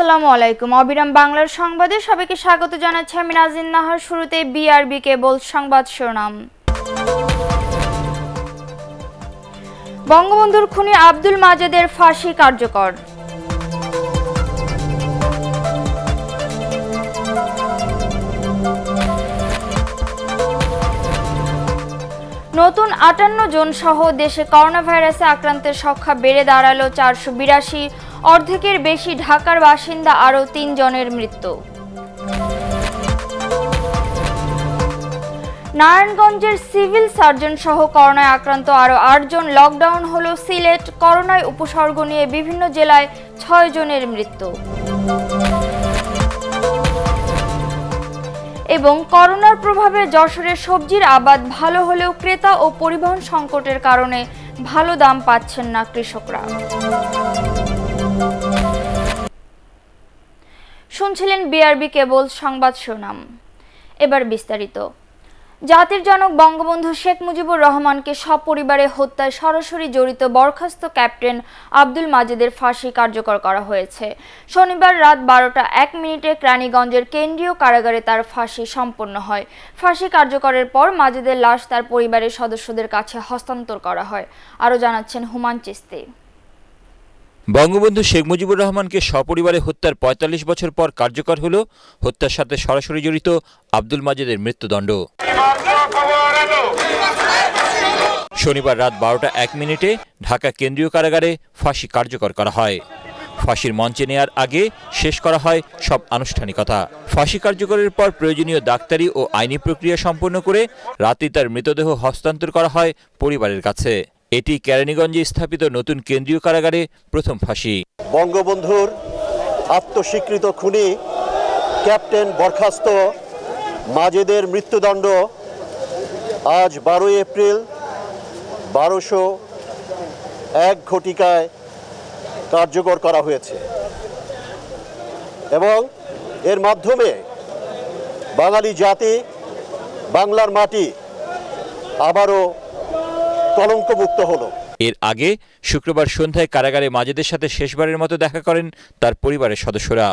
আসসালামু আলাইকুম অবিরাম বাংলার সংবাদে সবাইকে স্বাগত জানাচ্ছি আমি নাজিন নাহার শুরুতে বিআরবি কেবল সংবাদ শিরোনাম বঙ্গবন্ধুর খুনি আব্দুল মাজেদের ফাঁসি কার্যকর নতুন আটান্ন জন সহ দেশে করোনা ভাইরাসে আক্রান্তের সংখ্যা বেড়ে দাঁড়ালো চারশো বিরাশি অর্ধেকের বেশি ঢাকার বাসিন্দা আরও তিনজনের মৃত্যু নারায়ণগঞ্জের সিভিল সার্জন সহ করোনায় আক্রান্ত আরও আটজন লকডাউন হল সিলেট করোনায় উপসর্গ নিয়ে বিভিন্ন জেলায় ছয় জনের মৃত্যু এবং করোনার প্রভাবে যশোরের সবজির আবাদ ভালো হলেও ক্রেতা ও পরিবহন সংকটের কারণে ভালো দাম পাচ্ছেন না কৃষকরা শুনছিলেন বিআরবি কেবল সংবাদ সুনাম এবার বিস্তারিত জাতির জনক বঙ্গবন্ধু শেখ মুজিবুর রহমানকে সপরিবারে হত্যায় সরাসরি জড়িত বরখাস্ত ক্যাপ্টেন আব্দুল মাজেদের ফাঁসি কার্যকর করা হয়েছে শনিবার রাত বারোটা এক মিনিটে ক্রানীগঞ্জের কেন্দ্রীয় কারাগারে তার ফাঁসি সম্পন্ন হয় ফাঁসি কার্যকরের পর মাজেদের লাশ তার পরিবারের সদস্যদের কাছে হস্তান্তর করা হয় আরও জানাচ্ছেন হুমান চিস্তি বঙ্গবন্ধু শেখ মুজিবুর রহমানকে সপরিবারে হত্যার ৪৫ বছর পর কার্যকর হল হত্যার সাথে সরাসরি জড়িত আব্দুল মাজেদের মৃত্যুদণ্ড শনিবার রাত বারোটা এক মিনিটে ঢাকা কেন্দ্রীয় কারাগারে ফাঁসি কার্যকর করা হয় ফাঁসির মঞ্চে নেয়ার আগে শেষ করা হয় সব আনুষ্ঠানিকতা ফাঁসি কার্যকরের পর প্রয়োজনীয় ডাক্তারি ও আইনি প্রক্রিয়া সম্পন্ন করে রাতে তার মৃতদেহ হস্তান্তর করা হয় পরিবারের কাছে এটি কেরানীগঞ্জে স্থাপিত নতুন কেন্দ্রীয় কারাগারে প্রথম ফাঁসি বঙ্গবন্ধুর আত্মস্বীকৃত খুনি ক্যাপ্টেন বরখাস্ত মাজেদের মৃত্যুদণ্ড আজ বারোই এপ্রিল বারোশো এক ঘটিকায় কার্যকর করা হয়েছে এবং এর মাধ্যমে বাঙালি জাতি বাংলার মাটি আবারও কলঙ্কমুক্ত হলো এর আগে শুক্রবার সন্ধ্যায় কারাগারে মাজেদের সাথে শেষবারের মতো দেখা করেন তার পরিবারের সদস্যরা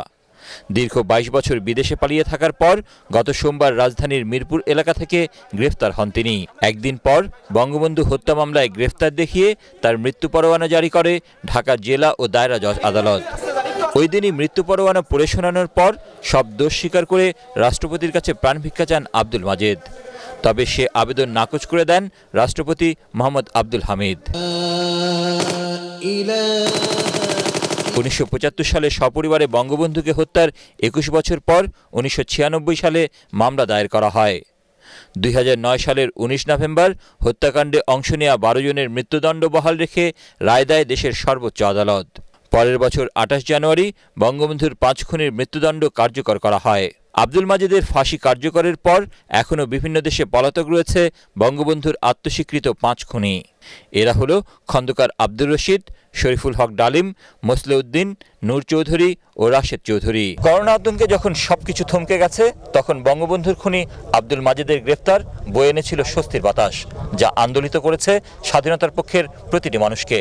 দীর্ঘ ২২ বছর বিদেশে পালিয়ে থাকার পর গত সোমবার রাজধানীর মিরপুর এলাকা থেকে গ্রেফতার হন তিনি একদিন পর বঙ্গবন্ধু হত্যা মামলায় গ্রেফতার দেখিয়ে তার মৃত্যু পরোয়ানা জারি করে ঢাকা জেলা ও দায়রা জজ আদালত ওই দিনই মৃত্যু পরোয়ানা পড়ে শোনানোর পর সব দোষ স্বীকার করে রাষ্ট্রপতির কাছে প্রাণভিক্ষা চান আব্দুল মাজেদ তবে সে আবেদন নাকচ করে দেন রাষ্ট্রপতি মোহাম্মদ আব্দুল হামিদ উনিশশো সালে সপরিবারে বঙ্গবন্ধুকে হত্যার একুশ বছর পর উনিশশো সালে মামলা দায়ের করা হয় দুই সালের ১৯ নভেম্বর হত্যাকাণ্ডে অংশ নেওয়া বারো জনের মৃত্যুদণ্ড বহাল রেখে রায় দেয় দেশের সর্বোচ্চ আদালত পরের বছর আঠাশ জানুয়ারি বঙ্গবন্ধুর পাঁচ খুনের মৃত্যুদণ্ড কার্যকর করা হয় আব্দুল মাজিদের ফাঁসি কার্যকরের পর এখনও বিভিন্ন দেশে পলাতক রয়েছে বঙ্গবন্ধুর আত্মস্বীকৃত পাঁচ খুনি এরা হল খন্দকার আব্দুর রশিদ শরীফুল হক ডালিম মসলেউদ্দিন নূর চৌধুরী ও রাশেদ চৌধুরী করোনা আতঙ্কে যখন সবকিছু থমকে গেছে তখন বঙ্গবন্ধুর খুনি আব্দুল মাজেদের গ্রেফতার বয়ে এনেছিল স্বস্তির বাতাস যা আন্দোলিত করেছে স্বাধীনতার পক্ষের প্রতিটি মানুষকে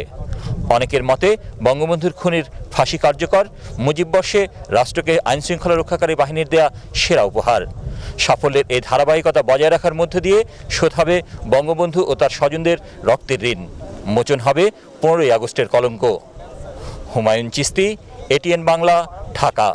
অনেকের মতে বঙ্গবন্ধুর খুনির ফাঁসি কার্যকর মুজিববর্ষে রাষ্ট্রকে আইনশৃঙ্খলা রক্ষাকারী বাহিনীর দেয়া সেরা উপহার সাফল্যের এই ধারাবাহিকতা বজায় রাখার মধ্য দিয়ে হবে বঙ্গবন্ধু ও তার স্বজনদের রক্তের ঋণ মোচন হবে পনেরোই আগস্টের কলঙ্ক হুমায়ুন চিস্তি এটিএন বাংলা ঢাকা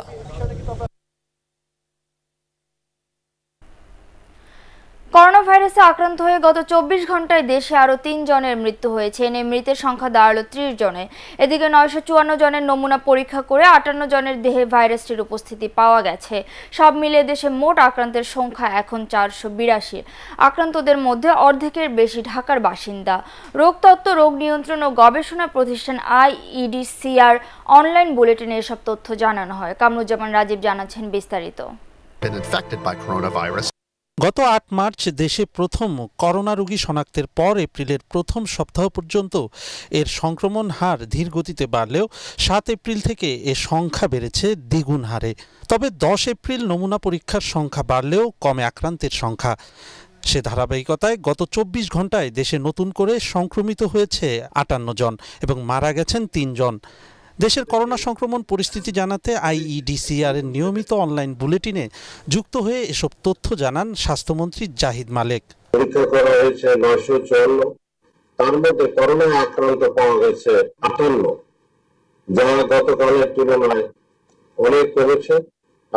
করোনা ভাইরাসে আক্রান্ত হয়ে গত চব্বিশ ঘন্টায় দেশে আরও তিন জনের মৃত্যু হয়েছে এনে মৃতের সংখ্যা দাঁড়ালো ত্রিশ জনে এদিকে নয়শো চুয়ান্ন জনের নমুনা পরীক্ষা করে আটান্ন জনের দেহে ভাইরাসটির উপস্থিতি পাওয়া গেছে সব মিলিয়ে দেশে মোট আক্রান্তের সংখ্যা এখন চারশো বিরাশি আক্রান্তদের মধ্যে অর্ধেকের বেশি ঢাকার বাসিন্দা রোগতত্ত্ব রোগ নিয়ন্ত্রণ ও গবেষণা প্রতিষ্ঠান আইইডিসিআর অনলাইন বুলেটিনে এসব তথ্য জানানো হয় কামরুজ্জামান রাজীব জানাচ্ছেন বিস্তারিত been infected by coronavirus গত আট মার্চ দেশে প্রথম করোনা রোগী শনাক্তের পর এপ্রিলের প্রথম সপ্তাহ পর্যন্ত এর সংক্রমণ হার ধীর গতিতে বাড়লেও সাত এপ্রিল থেকে এ সংখ্যা বেড়েছে দ্বিগুণ হারে তবে দশ এপ্রিল নমুনা পরীক্ষার সংখ্যা বাড়লেও কমে আক্রান্তের সংখ্যা সে ধারাবাহিকতায় গত চব্বিশ ঘন্টায় দেশে নতুন করে সংক্রমিত হয়েছে আটান্ন জন এবং মারা গেছেন তিনজন জন দেশের করোনা সংক্রমণ পরিস্থিতি জানাতে আইইডিসিআর এর নিয়মিত অনলাইন বুলেটিনে যুক্ত হয়ে এসব তথ্য জানান স্বাস্থ্যমন্ত্রী জাহিদ মালিক পরীক্ষা করা হয়েছে নয়শো চুয়ান্ন তার মধ্যে করোনা আক্রান্ত পাওয়া গেছে আটান্ন যা গতকালের তুলনায় অনেক কমেছে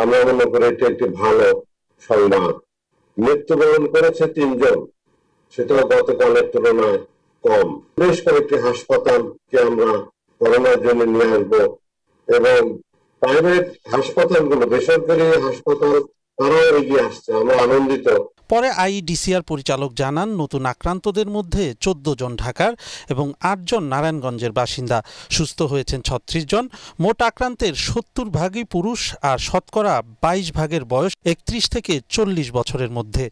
আমরা মনে করি এটি একটি ভালো সংবাদ মৃত্যুবরণ করেছে তিনজন সেটাও গতকালের তুলনায় কম বেশ কয়েকটি হাসপাতালকে আমরা করোনার জন্য নিয়ে আসবো এবং প্রাইভেট হাসপাতালগুলো বেসরকারি হাসপাতাল তারাও এগিয়ে আসছে আমরা আনন্দিত পরে আইডিসিআর পরিচালক জানান নতুন আক্রান্তদের মধ্যে চোদ্দ জন ঢাকার এবং আটজন নারায়ণগঞ্জের বাসিন্দা সুস্থ হয়েছেন ছত্রিশ জন মোট আক্রান্তের সত্তর ভাগই পুরুষ আর শতকরা বাইশ ভাগের বয়স একত্রিশ থেকে চল্লিশ বছরের মধ্যে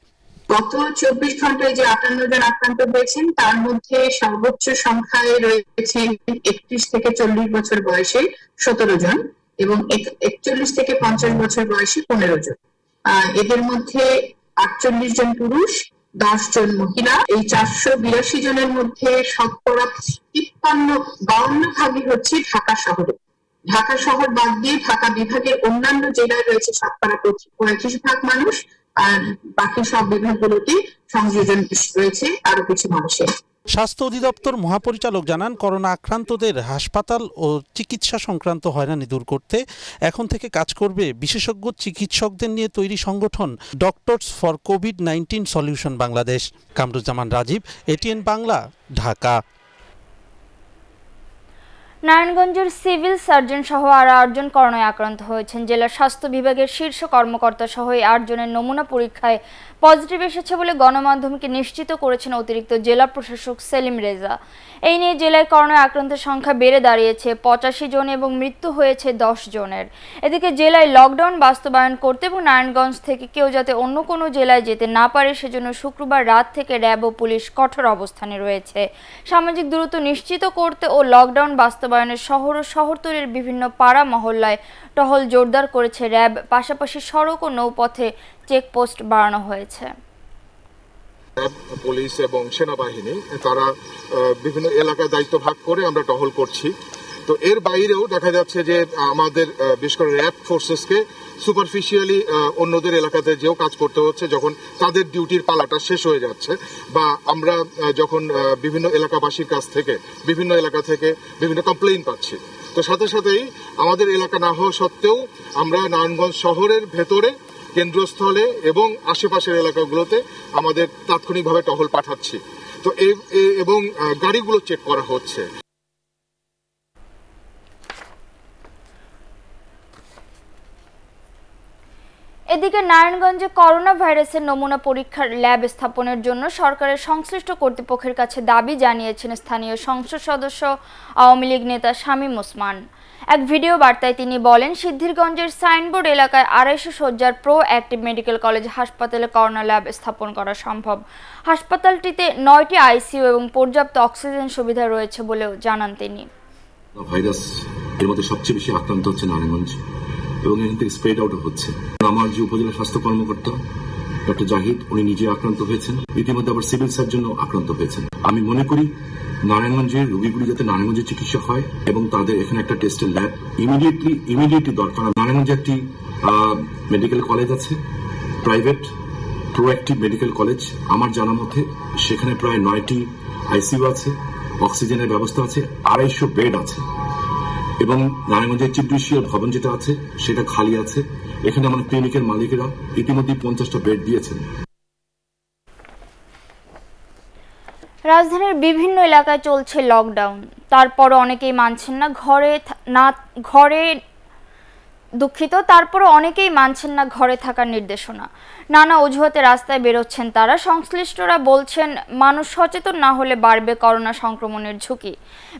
গত চব্বিশ ঘন্টায় যে আটান্ন জন আক্রান্ত হয়েছেন তার মধ্যে সর্বোচ্চ সংখ্যায় রয়েছে একত্রিশ থেকে চল্লিশ বছর বয়সে সতেরো জন এবং একচল্লিশ থেকে পঞ্চাশ বছর বয়সে পনেরো জন এদের মধ্যে আটচল্লিশ জন পুরুষ দশ জন মহিলা এই চারশো বিরাশি জনের মধ্যে শতকরা তিপ্পান্ন বাউন্ন ভাগই হচ্ছে ঢাকা শহরে ঢাকা শহর বাদ দিয়ে ঢাকা বিভাগের অন্যান্য জেলায় রয়েছে শতকরা পঁয়ত্রিশ ভাগ মানুষ আর বাকি সব বিভাগগুলোতে সংযোজন রয়েছে আরো কিছু মানুষের স্বাস্থ্য অধিদপ্তর মহাপরিচালক জানান করোনা আক্রান্তদের হাসপাতাল ও চিকিৎসা সংক্রান্ত হয়রানি দূর করতে এখন থেকে কাজ করবে বিশেষজ্ঞ চিকিৎসকদের নিয়ে তৈরি সংগঠন doctors for COVID nineteen solution Bangladesh Kamruzzaman Rajib ATN Bangla Dhaka নারায়ণগঞ্জের সিভিল সার্জন সহ আর আটজন করোনায় আক্রান্ত হয়েছেন জেলা স্বাস্থ্য বিভাগের শীর্ষ কর্মকর্তা সহ এই আটজনের নমুনা পরীক্ষায় পজিটিভ এসেছে বলে গণমাধ্যমকে নিশ্চিত করেছেন অতিরিক্ত জেলা প্রশাসক সেলিম রেজা এই নিয়ে জেলায় করোনা আক্রান্তের সংখ্যা বেড়ে দাঁড়িয়েছে পঁচাশি জন এবং মৃত্যু হয়েছে দশ জনের এদিকে জেলায় লকডাউন বাস্তবায়ন করতে এবং নারায়ণগঞ্জ থেকে কেউ যাতে অন্য কোনো জেলায় যেতে না পারে সেজন্য শুক্রবার রাত থেকে র্যাব ও পুলিশ কঠোর অবস্থানে রয়েছে সামাজিক দূরত্ব নিশ্চিত করতে ও লকডাউন বাস্তবায়নের শহর ও শহরতলির বিভিন্ন পাড়া মহল্লায় টহল জোরদার করেছে র্যাব পাশাপাশি সড়ক ও নৌপথে চেকপোস্ট বাড়ানো হয়েছে পুলিশ এবং সেনাবাহিনী তারা বিভিন্ন এলাকায় দায়িত্ব ভাগ করে আমরা টহল করছি তো এর বাইরেও দেখা যাচ্ছে যে আমাদের বিশেষ করে র্যাব ফোর্সেসকে সুপারফিশিয়ালি অন্যদের এলাকাতে যেও কাজ করতে হচ্ছে যখন তাদের ডিউটির পালাটা শেষ হয়ে যাচ্ছে বা আমরা যখন বিভিন্ন এলাকাবাসীর কাছ থেকে বিভিন্ন এলাকা থেকে বিভিন্ন কমপ্লেইন পাচ্ছি তো সাথে সাথেই আমাদের এলাকা না হওয়া সত্ত্বেও আমরা নারায়ণগঞ্জ শহরের ভেতরে কেন্দ্রস্থলে এবং আশেপাশের এলাকাগুলোতে আমাদের তাৎক্ষণিকভাবে টহল পাঠাচ্ছি তো এবং গাড়িগুলো চেক করা হচ্ছে এদিকে নারায়ণগঞ্জে করোনা ভাইরাসের নমুনা পরীক্ষার ল্যাব স্থাপনের জন্য সরকারের সংশ্লিষ্ট কর্তৃপক্ষের কাছে দাবি জানিয়েছেন স্থানীয় সংসদ সদস্য আওয়ামী লীগ নেতা শামীম ওসমান এক ভিডিও বার্তায় তিনি বলেন সিদ্ধিরগঞ্জের সাইনবোর্ড এলাকায় আড়াইশো শয্যার প্রো অ্যাক্টিভ মেডিকেল কলেজ হাসপাতালে করোনা ল্যাব স্থাপন করা সম্ভব হাসপাতালটিতে নয়টি আইসিইউ এবং পর্যাপ্ত অক্সিজেন সুবিধা রয়েছে বলেও জানান তিনি ভাইরাস এর মধ্যে সবচেয়ে বেশি আক্রান্ত হচ্ছে নারায়ণগঞ্জ এবং এখান থেকে স্প্রেড আউট হচ্ছে আমার যে উপজেলা স্বাস্থ্য কর্মকর্তা ডক্টর জাহিদ উনি নিজে আক্রান্ত হয়েছেন ইতিমধ্যে আবার সিভিল সার্জনও আক্রান্ত হয়েছেন আমি মনে করি নারায়ণগঞ্জের রোগীগুলি যাতে নারায়ণগঞ্জে চিকিৎসা হয় এবং তাদের এখানে একটা টেস্টের ল্যাব ইমিডিয়েটলি ইমিডিয়েটলি দরকার নারায়ণগঞ্জে একটি মেডিকেল কলেজ আছে প্রাইভেট প্রোঅ্যাক্টিভ মেডিকেল কলেজ আমার জানা মতে সেখানে প্রায় নয়টি আইসিউ আছে অক্সিজেনের ব্যবস্থা আছে আড়াইশো বেড আছে এবং নারায়ণগঞ্জের চিকিৎসীয় ভবন যেটা আছে সেটা খালি আছে এখানে আমার ক্লিনিকের মালিকেরা ইতিমধ্যেই পঞ্চাশটা বেড দিয়েছেন রাজধানীর বিভিন্ন এলাকায় চলছে লকডাউন তারপরও অনেকেই মানছেন না ঘরে না ঘরে দুঃখিত তারপরও অনেকেই মানছেন না ঘরে থাকার নির্দেশনা নানা অজুহাতে রাস্তায় বেরোচ্ছেন তারা সংশ্লিষ্টরা বলছেন মানুষ সচেতন না হলে বাড়বে করোনা সংক্রমণের ঝুঁকি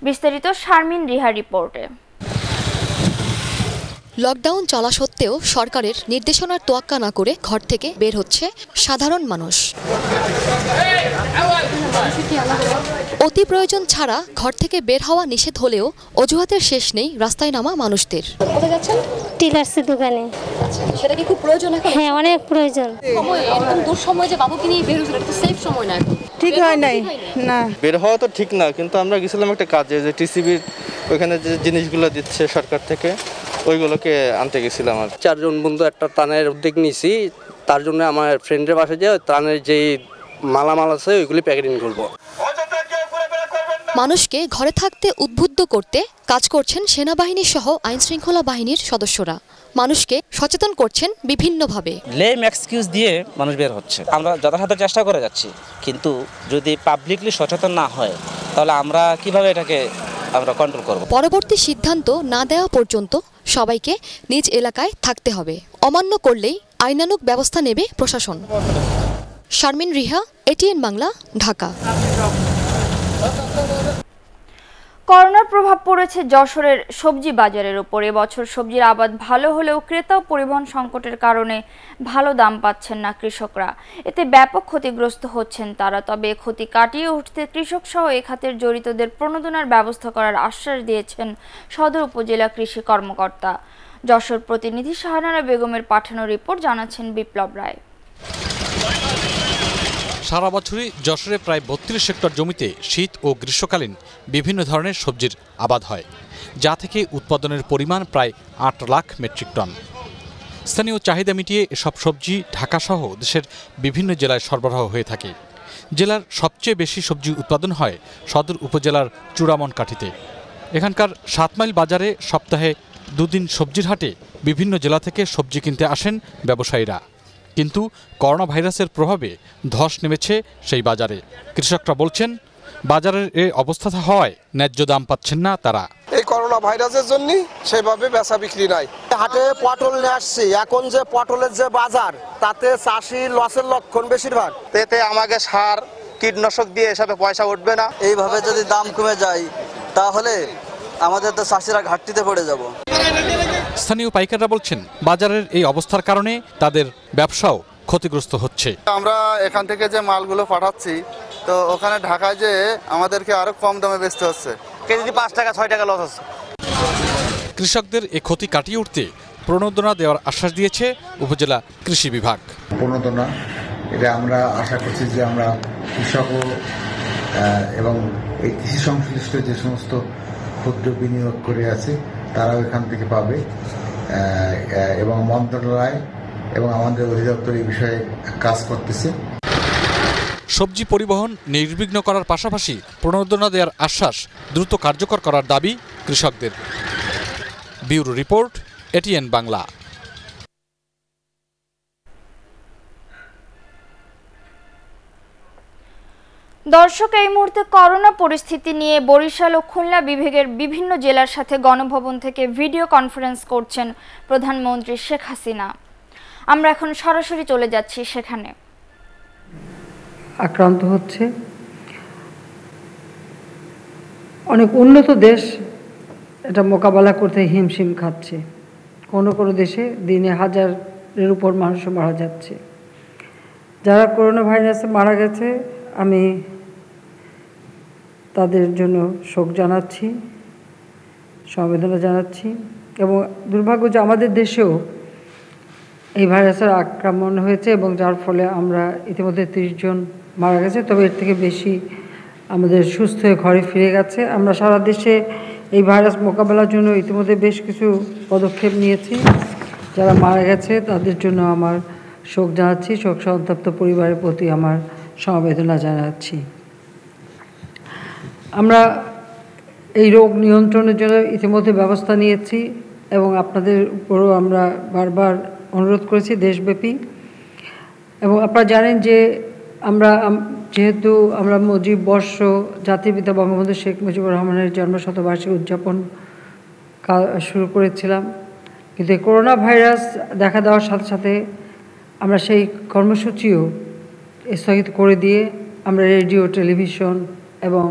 বিস্তারিত শারমিন রিহা রিপোর্টে লকডাউন চলা সত্ত্বেও সরকারের নির্দেশনার তোয়াক্কা না করে ঘর থেকে বের হচ্ছে সাধারণ মানুষ অতি প্রয়োজন ছাড়া ঘর থেকে বের হওয়া নিষেধ হলেও অজুহাতের শেষ নেই রাস্তায় নামা মানুষদের সেটা প্রয়োজন হ্যাঁ অনেক প্রয়োজন না ঠিক হয় নাই না বের হওয়া তো ঠিক না কিন্তু আমরা গেছিলাম একটা কাজে যে টিসিবির ওখানে যে জিনিসগুলো দিচ্ছে সরকার থেকে ওইগুলোকে আনতে গেছিলাম আর চারজন বন্ধু একটা ত্রাণের উদ্যোগ নিয়েছি তার জন্য আমার ফ্রেন্ডের বাসায় যে ত্রাণের যেই মালামাল আছে ওইগুলি প্যাকেটিং করবো মানুষকে ঘরে থাকতে উদ্বুদ্ধ করতে কাজ করছেন সেনাবাহিনী সহ আইনশৃঙ্খলা বাহিনীর সদস্যরা মানুষকে সচেতন করছেন বিভিন্নভাবে লেম এক্সকিউজ দিয়ে মানুষ বের হচ্ছে আমরা যথাসাধ্য চেষ্টা করে যাচ্ছি কিন্তু যদি পাবলিকলি সচেতন না হয় তাহলে আমরা কিভাবে এটাকে আমরা কন্ট্রোল করব পরবর্তী সিদ্ধান্ত না দেওয়া পর্যন্ত সবাইকে নিজ এলাকায় থাকতে হবে অমান্য করলেই আইনানুক ব্যবস্থা নেবে প্রশাসন শারমিন রিহা এটিএন বাংলা ঢাকা করোনার প্রভাব পড়েছে যশোরের সবজি বাজারের ওপর বছর সবজির আবাদ ভালো হলেও ক্রেতা ও পরিবহন সংকটের কারণে ভালো দাম পাচ্ছেন না কৃষকরা এতে ব্যাপক ক্ষতিগ্রস্ত হচ্ছেন তারা তবে ক্ষতি কাটিয়ে উঠতে কৃষক সহ এ খাতের জড়িতদের প্রণোদনার ব্যবস্থা করার আশ্বাস দিয়েছেন সদর উপজেলা কৃষি কর্মকর্তা যশোর প্রতিনিধি শাহানারা বেগমের পাঠানো রিপোর্ট জানাচ্ছেন বিপ্লব রায় সারা বছরই যশোরে প্রায় বত্রিশ হেক্টর জমিতে শীত ও গ্রীষ্মকালীন বিভিন্ন ধরনের সবজির আবাদ হয় যা থেকে উৎপাদনের পরিমাণ প্রায় আট লাখ মেট্রিক টন স্থানীয় চাহিদা মিটিয়ে এসব সবজি ঢাকাসহ দেশের বিভিন্ন জেলায় সরবরাহ হয়ে থাকে জেলার সবচেয়ে বেশি সবজি উৎপাদন হয় সদর উপজেলার চূড়ামন কাঠিতে এখানকার সাতমাইল বাজারে সপ্তাহে দুদিন সবজির হাটে বিভিন্ন জেলা থেকে সবজি কিনতে আসেন ব্যবসায়ীরা কিন্তু করোনা ভাইরাসের প্রভাবে ধস নেমেছে সেই বাজারে কৃষকরা বলছেন বাজারের এই অবস্থা হয় ন্যায্য দাম পাচ্ছেন না তারা এই করোনা ভাইরাসের জন্য সেভাবে বেচা বিক্রি নাই হাটে পটল নিয়ে আসছি এখন যে পটলের যে বাজার তাতে চাষি লসের লক্ষণ বেশিরভাগ এতে আমাকে সার কীটনাশক দিয়ে এসবে পয়সা উঠবে না এইভাবে যদি দাম কমে যায় তাহলে আমাদের তো চাষিরা ঘাটতিতে পড়ে যাব স্থানীয় পাইকাররা বলছেন বাজারের এই অবস্থার কারণে তাদের ব্যবসাও ক্ষতিগ্রস্ত হচ্ছে আমরা এখান থেকে যে মালগুলো পাঠাচ্ছি তো ওখানে ঢাকায় যে আমাদেরকে আরো কম দামে বেচতে হচ্ছে কেজি পাঁচ টাকা ছয় টাকা লস হচ্ছে কৃষকদের এ ক্ষতি কাটিয়ে উঠতে প্রণোদনা দেওয়ার আশ্বাস দিয়েছে উপজেলা কৃষি বিভাগ প্রণোদনা এটা আমরা আশা করছি যে আমরা কৃষক এবং এই কৃষি সংশ্লিষ্ট যে সমস্ত ক্ষুদ্র বিনিয়োগ করে আছে তারাও এখান থেকে পাবে এবং মন্ত্রণালয় এবং আমাদের অধিদপ্তর এই বিষয়ে কাজ করতেছে সবজি পরিবহন নির্বিঘ্ন করার পাশাপাশি প্রণোদনা দেওয়ার আশ্বাস দ্রুত কার্যকর করার দাবি কৃষকদের ব্যুরো রিপোর্ট এটিএন বাংলা দর্শক এই মুহূর্তে করোনা পরিস্থিতি নিয়ে বরিশাল ও খুলনা বিভাগের বিভিন্ন জেলার সাথে গণভবন থেকে ভিডিও কনফারেন্স করছেন প্রধানমন্ত্রী শেখ হাসিনা আমরা এখন সরাসরি চলে যাচ্ছি সেখানে আক্রান্ত হচ্ছে অনেক উন্নত দেশ এটা মোকাবেলা করতে হিমশিম খাচ্ছে কোনো কোনো দেশে দিনে হাজারের উপর মানুষ মারা যাচ্ছে যারা করোনা ভাইরাসে মারা গেছে আমি তাদের জন্য শোক জানাচ্ছি সমবেদনা জানাচ্ছি এবং দুর্ভাগ্য যে আমাদের দেশেও এই ভাইরাসের আক্রমণ হয়েছে এবং যার ফলে আমরা ইতিমধ্যে জন মারা গেছে তবে এর থেকে বেশি আমাদের সুস্থ হয়ে ঘরে ফিরে গেছে আমরা সারা দেশে এই ভাইরাস মোকাবেলার জন্য ইতিমধ্যে বেশ কিছু পদক্ষেপ নিয়েছি যারা মারা গেছে তাদের জন্য আমার শোক জানাচ্ছি শোক সন্তপ্ত পরিবারের প্রতি আমার সমবেদনা জানাচ্ছি আমরা এই রোগ নিয়ন্ত্রণের জন্য ইতিমধ্যে ব্যবস্থা নিয়েছি এবং আপনাদের উপরও আমরা বারবার অনুরোধ করেছি দেশব্যাপী এবং আপনারা জানেন যে আমরা যেহেতু আমরা মজিব বর্ষ পিতা বঙ্গবন্ধু শেখ মুজিবুর রহমানের জন্মশতবার্ষিকী উদযাপন শুরু করেছিলাম কিন্তু করোনা ভাইরাস দেখা দেওয়ার সাথে সাথে আমরা সেই কর্মসূচিও স্থগিত করে দিয়ে আমরা রেডিও টেলিভিশন এবং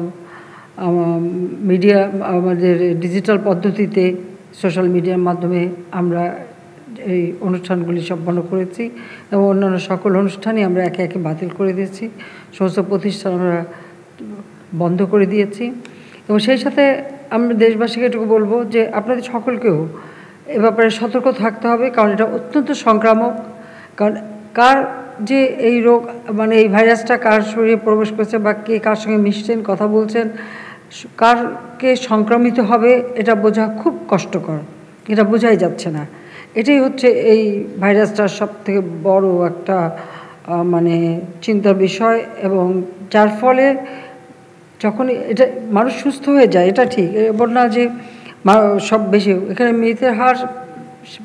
মিডিয়া আমাদের ডিজিটাল পদ্ধতিতে সোশ্যাল মিডিয়ার মাধ্যমে আমরা এই অনুষ্ঠানগুলি সম্পন্ন করেছি এবং অন্যান্য সকল অনুষ্ঠানই আমরা একে একে বাতিল করে দিয়েছি সমস্ত প্রতিষ্ঠান আমরা বন্ধ করে দিয়েছি এবং সেই সাথে আমরা দেশবাসীকে এটুকু বলবো যে আপনাদের সকলকেও এ ব্যাপারে সতর্ক থাকতে হবে কারণ এটা অত্যন্ত সংক্রামক কারণ কার যে এই রোগ মানে এই ভাইরাসটা কার শরীরে প্রবেশ করছে বা কে কার সঙ্গে মিশছেন কথা বলছেন কারকে সংক্রমিত হবে এটা বোঝা খুব কষ্টকর এটা বোঝাই যাচ্ছে না এটাই হচ্ছে এই ভাইরাসটার সবথেকে বড় একটা মানে চিন্তার বিষয় এবং যার ফলে যখন এটা মানুষ সুস্থ হয়ে যায় এটা ঠিক এবার না যে সব বেশি এখানে মৃতের হার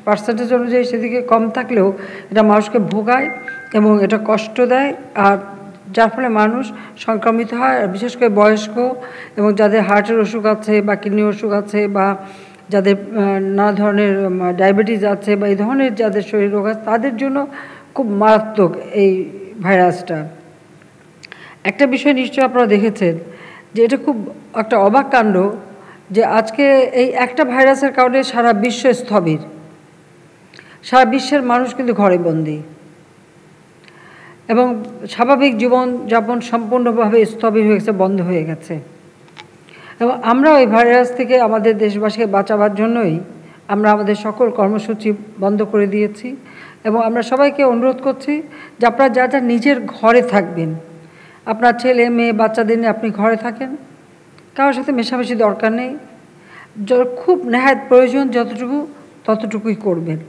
পার্সেন্টেজ অনুযায়ী সেদিকে কম থাকলেও এটা মানুষকে ভোগায় এবং এটা কষ্ট দেয় আর যার ফলে মানুষ সংক্রমিত হয় আর বিশেষ করে বয়স্ক এবং যাদের হার্টের অসুখ আছে বা কিডনির অসুখ আছে বা যাদের নানা ধরনের ডায়াবেটিস আছে বা এই ধরনের যাদের শরীর রোগ আছে তাদের জন্য খুব মারাত্মক এই ভাইরাসটা একটা বিষয় নিশ্চয়ই আপনারা দেখেছেন যে এটা খুব একটা অবাক কাণ্ড যে আজকে এই একটা ভাইরাসের কারণে সারা বিশ্ব স্থবির সারা বিশ্বের মানুষ কিন্তু ঘরে বন্দী এবং স্বাভাবিক জীবনযাপন সম্পূর্ণভাবে স্থবির গেছে বন্ধ হয়ে গেছে এবং আমরাও ওই ভাইরাস থেকে আমাদের দেশবাসীকে বাঁচাবার জন্যই আমরা আমাদের সকল কর্মসূচি বন্ধ করে দিয়েছি এবং আমরা সবাইকে অনুরোধ করছি যে আপনারা যা যা নিজের ঘরে থাকবেন আপনার ছেলে মেয়ে বাচ্চাদের নিয়ে আপনি ঘরে থাকেন কারোর সাথে মেশামেশি দরকার নেই খুব নেহাত প্রয়োজন যতটুকু ততটুকুই করবেন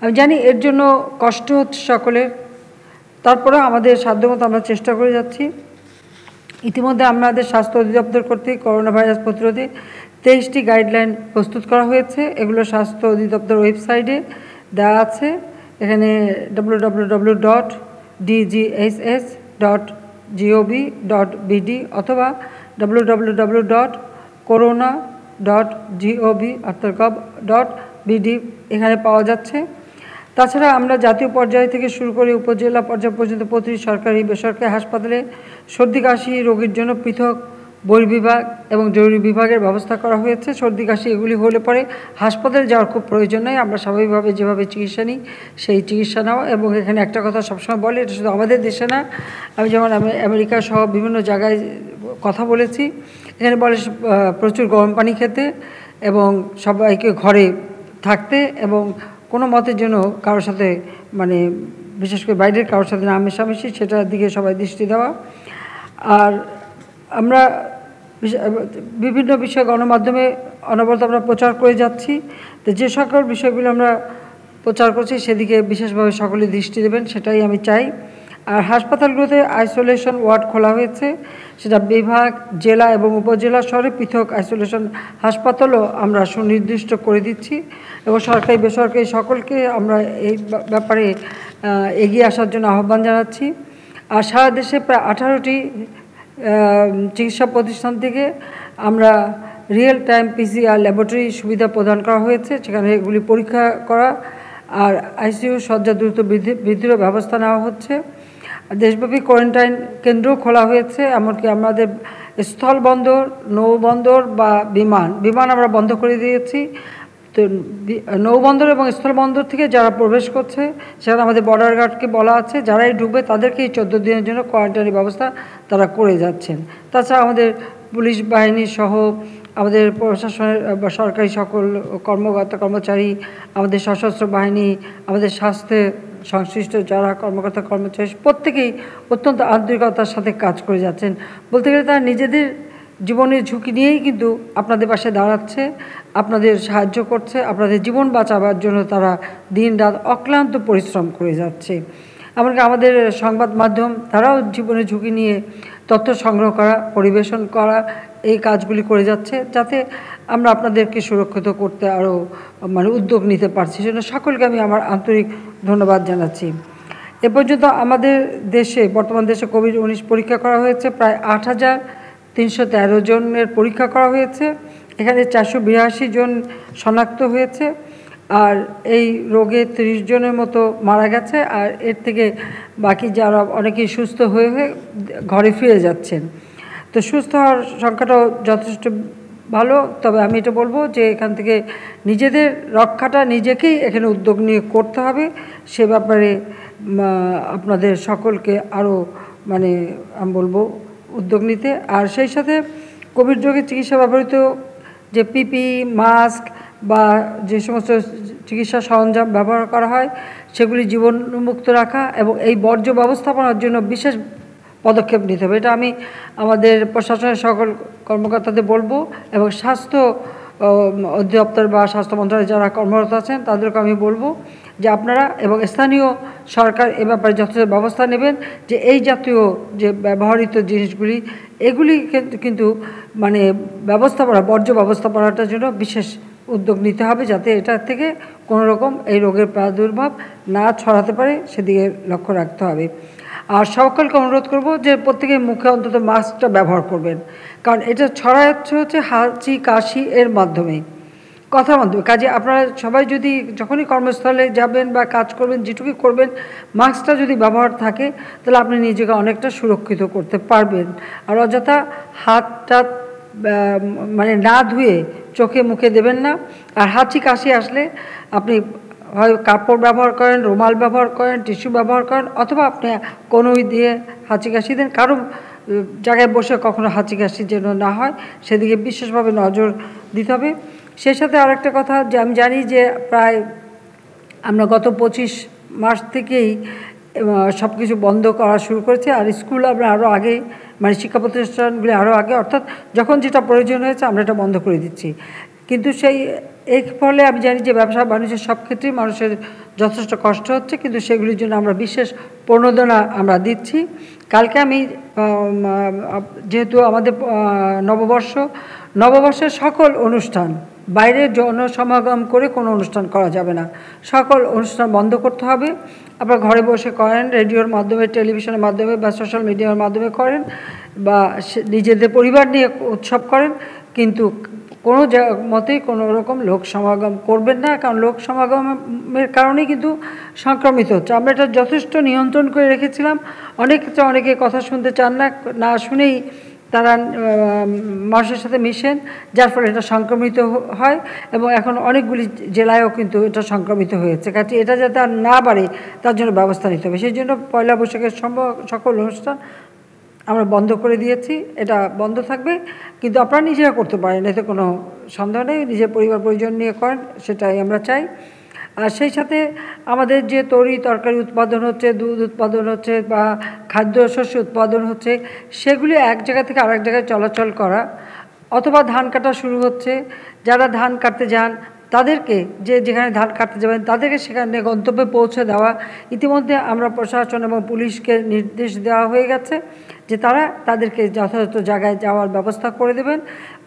আমি জানি এর জন্য কষ্ট হচ্ছে সকলের তারপরে আমাদের সাধ্যমতো আমরা চেষ্টা করে যাচ্ছি ইতিমধ্যে আমাদের স্বাস্থ্য অধিদপ্তর কর্তৃক করোনা ভাইরাস প্রতিরোধে তেইশটি গাইডলাইন প্রস্তুত করা হয়েছে এগুলো স্বাস্থ্য অধিদপ্তর ওয়েবসাইটে দেওয়া আছে এখানে W dot DGSS dot dot অথবা W dot corona dot dot BD এখানে পাওয়া যাচ্ছে তাছাড়া আমরা জাতীয় পর্যায় থেকে শুরু করে উপজেলা পর্যায় পর্যন্ত প্রতিটি সরকারি বেসরকারি হাসপাতালে সর্দি কাশি রোগীর জন্য পৃথক বহির্বিভাগ এবং জরুরি বিভাগের ব্যবস্থা করা হয়েছে সর্দি কাশি এগুলি হলে পরে হাসপাতালে যাওয়ার খুব প্রয়োজন নয় আমরা স্বাভাবিকভাবে যেভাবে চিকিৎসা নিই সেই চিকিৎসা নেওয়া এবং এখানে একটা কথা সবসময় বলে এটা শুধু আমাদের দেশে না আমি যেমন আমি আমেরিকা সহ বিভিন্ন জায়গায় কথা বলেছি এখানে বলে প্রচুর গরম পানি খেতে এবং সবাইকে ঘরে থাকতে এবং কোনো মতের জন্য কারোর সাথে মানে বিশেষ করে বাইরের কারোর সাথে না মেশামেশি সেটার দিকে সবাই দৃষ্টি দেওয়া আর আমরা বিভিন্ন বিষয় গণমাধ্যমে অনবরত আমরা প্রচার করে যাচ্ছি তো যে সকল বিষয়গুলো আমরা প্রচার করছি সেদিকে বিশেষভাবে সকলে দৃষ্টি দেবেন সেটাই আমি চাই আর হাসপাতালগুলোতে আইসোলেশন ওয়ার্ড খোলা হয়েছে সেটা বিভাগ জেলা এবং উপজেলা শহরে পৃথক আইসোলেশন হাসপাতালও আমরা সুনির্দিষ্ট করে দিচ্ছি এবং সরকারি বেসরকারি সকলকে আমরা এই ব্যাপারে এগিয়ে আসার জন্য আহ্বান জানাচ্ছি আর সারা দেশে প্রায় আঠারোটি চিকিৎসা প্রতিষ্ঠান থেকে আমরা রিয়েল টাইম পিসিআর ল্যাবরেটরি সুবিধা প্রদান করা হয়েছে সেখানে এগুলি পরীক্ষা করা আর আইসিইউ শয্যা দ্রুত বৃদ্ধি বৃদ্ধিরও ব্যবস্থা নেওয়া হচ্ছে দেশব্যাপী কোয়ারেন্টাইন কেন্দ্র খোলা হয়েছে এমনকি আমাদের স্থল বন্দর নৌবন্দর বা বিমান বিমান আমরা বন্ধ করে দিয়েছি তো নৌবন্দর এবং স্থলবন্দর থেকে যারা প্রবেশ করছে সেখানে আমাদের বর্ডার গার্ডকে বলা আছে যারাই ঢুকবে তাদেরকে এই চোদ্দো দিনের জন্য কোয়ারেন্টাইনের ব্যবস্থা তারা করে যাচ্ছেন তাছাড়া আমাদের পুলিশ বাহিনী সহ আমাদের প্রশাসনের সরকারি সকল কর্মকর্তা কর্মচারী আমাদের সশস্ত্র বাহিনী আমাদের স্বাস্থ্যে সংশ্লিষ্ট যারা কর্মকর্তা কর্মচারী প্রত্যেকেই অত্যন্ত আন্তরিকতার সাথে কাজ করে যাচ্ছেন বলতে গেলে তারা নিজেদের জীবনের ঝুঁকি নিয়েই কিন্তু আপনাদের পাশে দাঁড়াচ্ছে আপনাদের সাহায্য করছে আপনাদের জীবন বাঁচাবার জন্য তারা দিন রাত অক্লান্ত পরিশ্রম করে যাচ্ছে এমনকি আমাদের সংবাদ মাধ্যম তারাও জীবনের ঝুঁকি নিয়ে তথ্য সংগ্রহ করা পরিবেশন করা এই কাজগুলি করে যাচ্ছে যাতে আমরা আপনাদেরকে সুরক্ষিত করতে আরও মানে উদ্যোগ নিতে পারছি সেজন্য সকলকে আমি আমার আন্তরিক ধন্যবাদ জানাচ্ছি এ পর্যন্ত আমাদের দেশে বর্তমান দেশে কোভিড উনিশ পরীক্ষা করা হয়েছে প্রায় আট হাজার তিনশো তেরো জনের পরীক্ষা করা হয়েছে এখানে চারশো বিরাশি জন শনাক্ত হয়েছে আর এই রোগে ত্রিশ জনের মতো মারা গেছে আর এর থেকে বাকি যারা অনেকেই সুস্থ হয়ে হয়ে ঘরে ফিরে যাচ্ছেন তো সুস্থ হওয়ার সংখ্যাটাও যথেষ্ট ভালো তবে আমি এটা বলবো যে এখান থেকে নিজেদের রক্ষাটা নিজেকেই এখানে উদ্যোগ নিয়ে করতে হবে সে ব্যাপারে আপনাদের সকলকে আরও মানে আমি বলবো উদ্যোগ নিতে আর সেই সাথে কোভিড রোগের চিকিৎসা ব্যবহৃত যে পিপি মাস্ক বা যে সমস্ত চিকিৎসা সরঞ্জাম ব্যবহার করা হয় সেগুলি মুক্ত রাখা এবং এই বর্জ্য ব্যবস্থাপনার জন্য বিশেষ পদক্ষেপ নিতে হবে এটা আমি আমাদের প্রশাসনের সকল কর্মকর্তাদের বলবো এবং স্বাস্থ্য অধিদপ্তর বা স্বাস্থ্য মন্ত্রণালয়ে যারা কর্মরত আছেন তাদেরকে আমি বলবো যে আপনারা এবং স্থানীয় সরকার এ ব্যাপারে যথেষ্ট ব্যবস্থা নেবেন যে এই জাতীয় যে ব্যবহৃত জিনিসগুলি এগুলি কিন্তু মানে ব্যবস্থাপনা বর্জ্য ব্যবস্থাপনাটার জন্য বিশেষ উদ্যোগ নিতে হবে যাতে এটার থেকে কোনো রকম এই রোগের প্রাদুর্ভাব না ছড়াতে পারে সেদিকে লক্ষ্য রাখতে হবে আর সকলকে অনুরোধ করব যে প্রত্যেকে মুখে অন্তত মাস্কটা ব্যবহার করবেন কারণ এটা ছড়া হচ্ছে হাঁচি কাশি এর মাধ্যমে কথার মাধ্যমে কাজে আপনারা সবাই যদি যখনই কর্মস্থলে যাবেন বা কাজ করবেন যেটুকু করবেন মাস্কটা যদি ব্যবহার থাকে তাহলে আপনি নিজেকে অনেকটা সুরক্ষিত করতে পারবেন আর অযথা হাতটা মানে না ধুয়ে চোখে মুখে দেবেন না আর হাঁচি কাশি আসলে আপনি হয় কাপড় ব্যবহার করেন রুমাল ব্যবহার করেন টিস্যু ব্যবহার করেন অথবা আপনি কনুই দিয়ে হাঁচি কাশি দেন কারো জায়গায় বসে কখনো হাঁচি কাশি যেন না হয় সেদিকে বিশেষভাবে নজর দিতে হবে সে সাথে আরেকটা কথা যে আমি জানি যে প্রায় আমরা গত পঁচিশ মাস থেকেই সব কিছু বন্ধ করা শুরু করেছে আর স্কুল আমরা আরও আগে মানে শিক্ষা প্রতিষ্ঠানগুলি আরও আগে অর্থাৎ যখন যেটা প্রয়োজন হয়েছে আমরা এটা বন্ধ করে দিচ্ছি কিন্তু সেই এর ফলে আমি জানি যে ব্যবসা বাণিজ্যের সব ক্ষেত্রেই মানুষের যথেষ্ট কষ্ট হচ্ছে কিন্তু সেগুলির জন্য আমরা বিশেষ প্রণোদনা আমরা দিচ্ছি কালকে আমি যেহেতু আমাদের নববর্ষ নববর্ষের সকল অনুষ্ঠান বাইরে জনসমাগম করে কোনো অনুষ্ঠান করা যাবে না সকল অনুষ্ঠান বন্ধ করতে হবে আপনার ঘরে বসে করেন রেডিওর মাধ্যমে টেলিভিশনের মাধ্যমে বা সোশ্যাল মিডিয়ার মাধ্যমে করেন বা নিজেদের পরিবার নিয়ে উৎসব করেন কিন্তু কোনো মতেই কোনো রকম লোক সমাগম করবেন না কারণ লোক সমাগমের কারণে কিন্তু সংক্রমিত হচ্ছে আমরা এটা যথেষ্ট নিয়ন্ত্রণ করে রেখেছিলাম অনেক ক্ষেত্রে অনেকে কথা শুনতে চান না না শুনেই তারা মানুষের সাথে মিশেন যার ফলে এটা সংক্রমিত হয় এবং এখন অনেকগুলি জেলায়ও কিন্তু এটা সংক্রমিত হয়েছে কাজে এটা যাতে আর না বাড়ে তার জন্য ব্যবস্থা নিতে হবে সেই জন্য পয়লা বৈশাখের সম্ভব সকল অনুষ্ঠান আমরা বন্ধ করে দিয়েছি এটা বন্ধ থাকবে কিন্তু আপনারা নিজেরা করতে পারেন এতে কোনো সন্দেহ নেই নিজের পরিবার পরিজন নিয়ে করেন সেটাই আমরা চাই আর সেই সাথে আমাদের যে তরি তরকারি উৎপাদন হচ্ছে দুধ উৎপাদন হচ্ছে বা খাদ্যশস্য উৎপাদন হচ্ছে সেগুলি এক জায়গা থেকে আরেক জায়গায় চলাচল করা অথবা ধান কাটা শুরু হচ্ছে যারা ধান কাটতে যান তাদেরকে যে যেখানে ধান কাটতে যাবেন তাদেরকে সেখানে গন্তব্যে পৌঁছে দেওয়া ইতিমধ্যে আমরা প্রশাসন এবং পুলিশকে নির্দেশ দেওয়া হয়ে গেছে যে তারা তাদেরকে যথাযথ জায়গায় যাওয়ার ব্যবস্থা করে দেবেন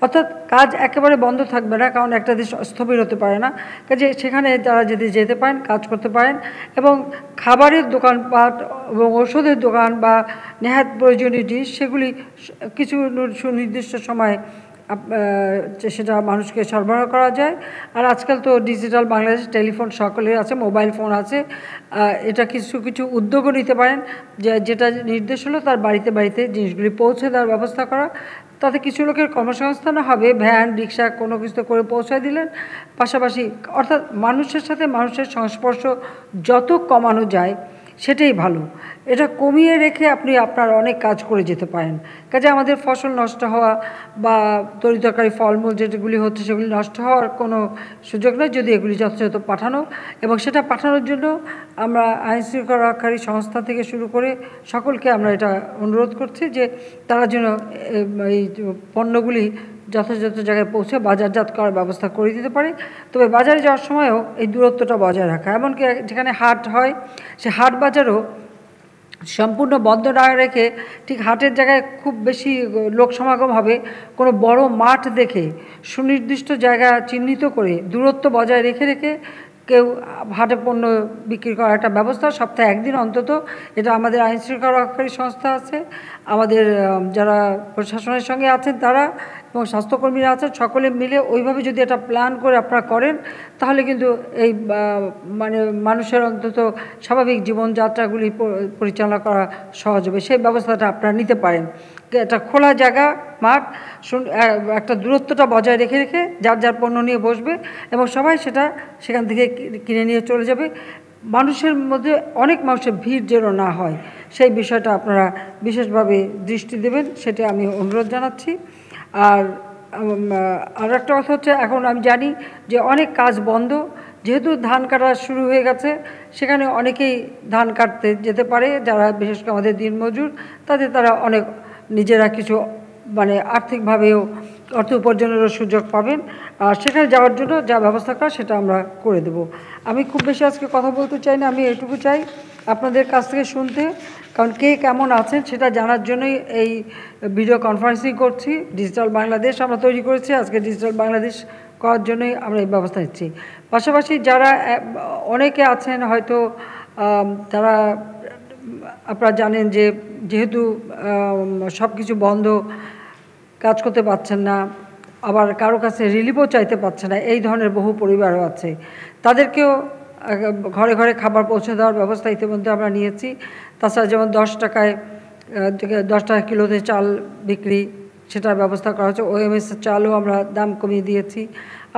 অর্থাৎ কাজ একেবারে বন্ধ থাকবে না কারণ একটা দেশ স্থবির হতে পারে না কাজে সেখানে তারা যদি যেতে পারেন কাজ করতে পারেন এবং খাবারের দোকানপাট এবং ওষুধের দোকান বা নেহাত প্রয়োজনীয় জিনিস সেগুলি কিছু সুনির্দিষ্ট সময়ে সেটা মানুষকে সরবরাহ করা যায় আর আজকাল তো ডিজিটাল বাংলাদেশ টেলিফোন সকলের আছে মোবাইল ফোন আছে এটা কিছু কিছু উদ্যোগও নিতে পারেন যে যেটা নির্দেশ হলো তার বাড়িতে বাড়িতে জিনিসগুলি পৌঁছে দেওয়ার ব্যবস্থা করা তাতে কিছু লোকের কর্মসংস্থান হবে ভ্যান রিক্সা কোনো কিছু করে পৌঁছায় দিলেন পাশাপাশি অর্থাৎ মানুষের সাথে মানুষের সংস্পর্শ যত কমানো যায় সেটাই ভালো এটা কমিয়ে রেখে আপনি আপনার অনেক কাজ করে যেতে পারেন কাজে আমাদের ফসল নষ্ট হওয়া বা তরিতরকারি ফলমূল যেগুলি হচ্ছে সেগুলি নষ্ট হওয়ার কোনো সুযোগ নেই যদি এগুলি যথাযথ পাঠানো এবং সেটা পাঠানোর জন্য আমরা আইন রক্ষাকারী সংস্থা থেকে শুরু করে সকলকে আমরা এটা অনুরোধ করছি যে তারা যেন এই পণ্যগুলি যথাযথ জায়গায় পৌঁছে বাজারজাত করার ব্যবস্থা করে দিতে পারে তবে বাজারে যাওয়ার সময়ও এই দূরত্বটা বজায় রাখা এমনকি যেখানে হাট হয় সে হাট বাজারও সম্পূর্ণ বন্ধ না রেখে ঠিক হাটের জায়গায় খুব বেশি লোক সমাগম হবে কোনো বড় মাঠ দেখে সুনির্দিষ্ট জায়গা চিহ্নিত করে দূরত্ব বজায় রেখে রেখে কেউ হাটে পণ্য বিক্রি করার একটা ব্যবস্থা সপ্তাহে একদিন অন্তত এটা আমাদের আইনশৃঙ্খলা রক্ষাকারী সংস্থা আছে আমাদের যারা প্রশাসনের সঙ্গে আছেন তারা এবং স্বাস্থ্যকর্মীরা আছেন সকলে মিলে ওইভাবে যদি এটা প্ল্যান করে আপনারা করেন তাহলে কিন্তু এই মানে মানুষের অন্তত স্বাভাবিক জীবনযাত্রাগুলি পরিচালনা করা সহজ হবে সেই ব্যবস্থাটা আপনারা নিতে পারেন একটা খোলা জায়গা মাঠ একটা দূরত্বটা বজায় রেখে রেখে যার যার পণ্য নিয়ে বসবে এবং সবাই সেটা সেখান থেকে কিনে নিয়ে চলে যাবে মানুষের মধ্যে অনেক মানুষের ভিড় যেন না হয় সেই বিষয়টা আপনারা বিশেষভাবে দৃষ্টি দেবেন সেটা আমি অনুরোধ জানাচ্ছি আর আর একটা কথা হচ্ছে এখন আমি জানি যে অনেক কাজ বন্ধ যেহেতু ধান কাটা শুরু হয়ে গেছে সেখানে অনেকেই ধান কাটতে যেতে পারে যারা বিশেষ করে আমাদের দিনমজুর তাদের তারা অনেক নিজেরা কিছু মানে আর্থিকভাবেও অর্থ উপার্জনেরও সুযোগ পাবেন আর সেখানে যাওয়ার জন্য যা ব্যবস্থা করা সেটা আমরা করে দেব আমি খুব বেশি আজকে কথা বলতে চাই না আমি এটুকু চাই আপনাদের কাছ থেকে শুনতে কারণ কে কেমন আছেন সেটা জানার জন্যই এই ভিডিও কনফারেন্সিং করছি ডিজিটাল বাংলাদেশ আমরা তৈরি করেছি আজকে ডিজিটাল বাংলাদেশ করার জন্যই আমরা এই ব্যবস্থা নিচ্ছি পাশাপাশি যারা অনেকে আছেন হয়তো তারা আপনারা জানেন যে যেহেতু সব কিছু বন্ধ কাজ করতে পারছেন না আবার কারো কাছে রিলিফও চাইতে পারছে না এই ধরনের বহু পরিবারও আছে তাদেরকেও ঘরে ঘরে খাবার পৌঁছে দেওয়ার ব্যবস্থা ইতিমধ্যে আমরা নিয়েছি তাছাড়া যেমন দশ টাকায় দশ টাকা কিলোতে চাল বিক্রি সেটার ব্যবস্থা করা হচ্ছে ওএমএস চালও আমরা দাম কমিয়ে দিয়েছি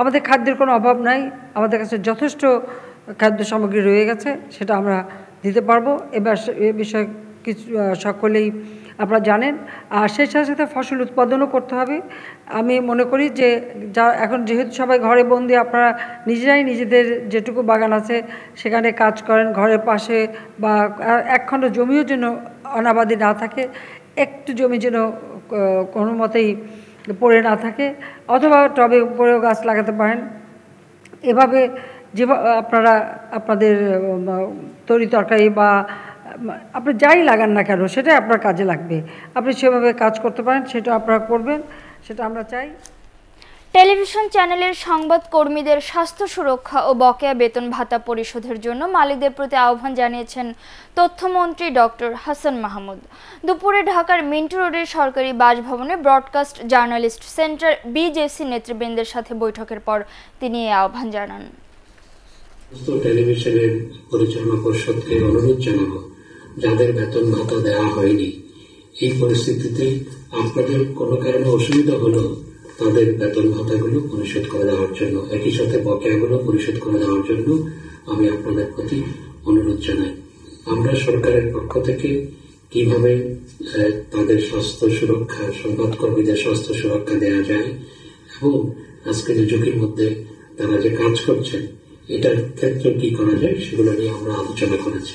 আমাদের খাদ্যের কোনো অভাব নাই আমাদের কাছে যথেষ্ট খাদ্য সামগ্রী রয়ে গেছে সেটা আমরা দিতে পারবো এবার এ বিষয়ে কিছু সকলেই আপনারা জানেন আর সেই সাথে সাথে ফসল উৎপাদনও করতে হবে আমি মনে করি যে যা এখন যেহেতু সবাই ঘরে বন্দি আপনারা নিজেরাই নিজেদের যেটুকু বাগান আছে সেখানে কাজ করেন ঘরের পাশে বা একখণ্ড জমিও যেন অনাবাদি না থাকে একটু জমি যেন কোনো মতেই পড়ে না থাকে অথবা টবে উপরেও গাছ লাগাতে পারেন এভাবে যে আপনারা আপনাদের তরি তরকারি বা আপনি যাই লাগান না কেন সেটাই আপনার কাজে লাগবে আপনি সেভাবে কাজ করতে পারেন সেটা আপনারা করবেন সেটা আমরা চাই টেলিভিশন চ্যানেলের সংবাদ কর্মীদের স্বাস্থ্য সুরক্ষা ও বকেয়া বেতন ভাতা পরিশোধের জন্য মালিকদের প্রতি আহ্বান জানিয়েছেন তথ্যমন্ত্রী ডক্টর হাসান মাহমুদ দুপুরে ঢাকার মিন্টু রোডের সরকারি বাসভবনে ব্রডকাস্ট জার্নালিস্ট সেন্টার বিজেসি নেতৃবৃন্দের সাথে বৈঠকের পর তিনি এই আহ্বান জানান টেলিভিশনের পরিচালনা পর্ষদকে অনুরোধ জানাবো যাদের বেতন ভাতা দেওয়া হয়নি এই পরিস্থিতিতে আপনাদের কোনো কারণে অসুবিধা হলো তাদের বেতন ভাতাগুলো পরিশোধ করে দেওয়ার জন্য একই সাথে বকেয়াগুলো পরিশোধ করে দেওয়ার জন্য আমি আপনাদের প্রতি অনুরোধ জানাই আমরা সরকারের পক্ষ থেকে কিভাবে তাদের স্বাস্থ্য সুরক্ষা সংবাদকর্মীদের স্বাস্থ্য সুরক্ষা দেওয়া যায় এবং আজকে যে ঝুঁকির মধ্যে তারা যে কাজ করছেন এটার ক্ষেত্রে কি করা যায় সেগুলো নিয়ে আমরা আলোচনা করেছি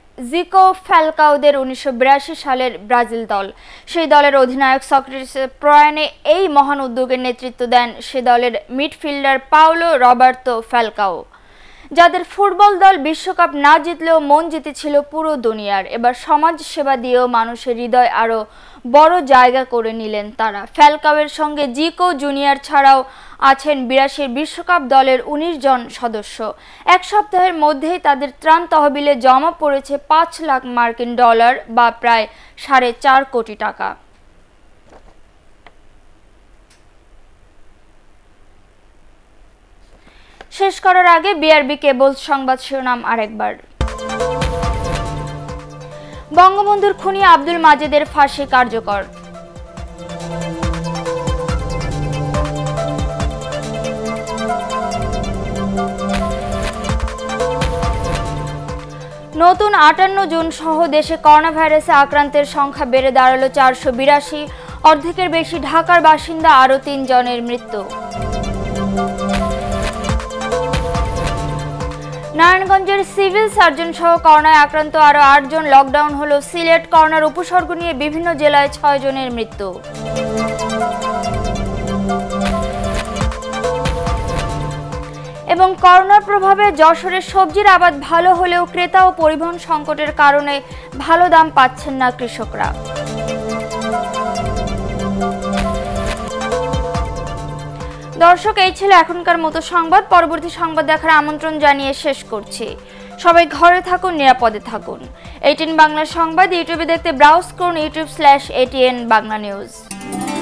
জিকো ফ্যালকাওদের উনিশশো সালের ব্রাজিল দল সেই দলের অধিনায়ক সক্রেটিস প্রয়াণে এই মহান উদ্যোগের নেতৃত্ব দেন সে দলের মিডফিল্ডার পাওলো রবার্তো ফ্যালকাও যাদের ফুটবল দল বিশ্বকাপ না জিতলেও মন জিতেছিল পুরো দুনিয়ার এবার সমাজ সেবা দিয়েও মানুষের হৃদয় আরও বড় জায়গা করে নিলেন তারা ফ্যালকাওয়ের সঙ্গে জিকো জুনিয়র ছাড়াও আছেন বিরাশির বিশ্বকাপ দলের ১৯ জন সদস্য এক সপ্তাহের মধ্যেই তাদের ত্রাণ তহবিলে জমা পড়েছে পাঁচ লাখ মার্কিন ডলার বা প্রায় সাড়ে চার কোটি টাকা শেষ করার আগে বিআরবি কেবল সংবাদ শিরোনাম আরেকবার বঙ্গবন্ধুর খুনি আব্দুল মাজেদের ফাঁসি কার্যকর নতুন আটান্ন জন সহ দেশে করোনা ভাইরাসে আক্রান্তের সংখ্যা বেড়ে দাঁড়ালো চারশো বিরাশি অর্ধেকের বেশি ঢাকার বাসিন্দা আরও তিনজনের মৃত্যু নারায়ণগঞ্জের সিভিল সার্জন সহ করোনায় আক্রান্ত আরও আটজন লকডাউন হল সিলেট করোনার উপসর্গ নিয়ে বিভিন্ন জেলায় ছয় জনের মৃত্যু এবং করোনার প্রভাবে যশোরের সবজির আবাদ ভালো হলেও ক্রেতা ও পরিবহন সংকটের কারণে ভালো দাম পাচ্ছেন না কৃষকরা দর্শক এই ছিল এখনকার মতো সংবাদ পরবর্তী সংবাদ দেখার আমন্ত্রণ জানিয়ে শেষ করছি সবাই ঘরে থাকুন নিরাপদে থাকুন এইটিএন বাংলা সংবাদ ইউটিউবে দেখতে ব্রাউজ করুন YouTube slash ATN Bangla news